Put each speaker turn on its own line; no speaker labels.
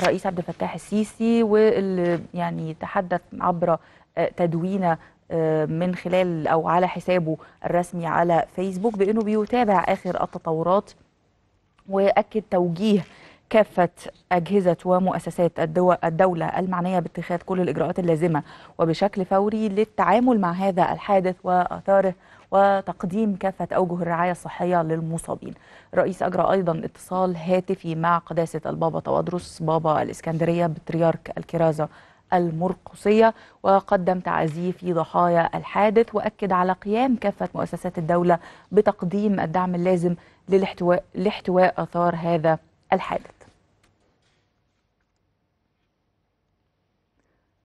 الرئيس عبد الفتاح السيسي واللي يعني تحدث عبر آه، تدوينه آه، من خلال او على حسابه الرسمي على فيسبوك بانه بيتابع اخر التطورات واكد توجيه كافة أجهزة ومؤسسات الدولة المعنية باتخاذ كل الإجراءات اللازمة وبشكل فوري للتعامل مع هذا الحادث وآثاره وتقديم كافة أوجه الرعاية الصحية للمصابين الرئيس أجرى أيضا اتصال هاتفي مع قداسة البابا توادرس بابا الإسكندرية بطريرك الكرازة المرقصية وقدم تعازيه في ضحايا الحادث وأكد على قيام كافة مؤسسات الدولة بتقديم الدعم اللازم للاحتواء, لاحتواء آثار هذا الحادث